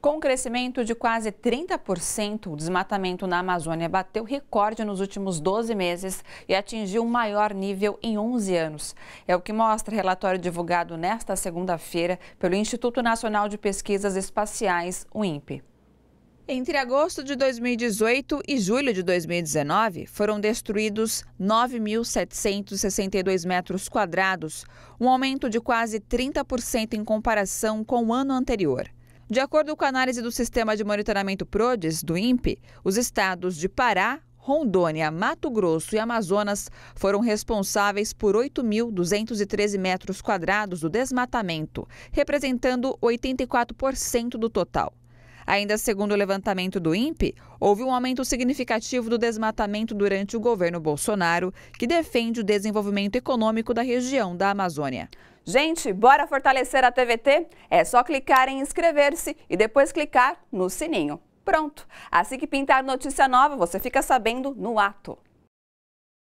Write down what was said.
Com um crescimento de quase 30%, o desmatamento na Amazônia bateu recorde nos últimos 12 meses e atingiu o maior nível em 11 anos. É o que mostra relatório divulgado nesta segunda-feira pelo Instituto Nacional de Pesquisas Espaciais, o INPE. Entre agosto de 2018 e julho de 2019, foram destruídos 9.762 metros quadrados, um aumento de quase 30% em comparação com o ano anterior. De acordo com a análise do Sistema de Monitoramento PRODES, do INPE, os estados de Pará, Rondônia, Mato Grosso e Amazonas foram responsáveis por 8.213 metros quadrados do desmatamento, representando 84% do total. Ainda segundo o levantamento do INPE, houve um aumento significativo do desmatamento durante o governo Bolsonaro, que defende o desenvolvimento econômico da região da Amazônia. Gente, bora fortalecer a TVT? É só clicar em inscrever-se e depois clicar no sininho. Pronto! Assim que pintar notícia nova, você fica sabendo no ato.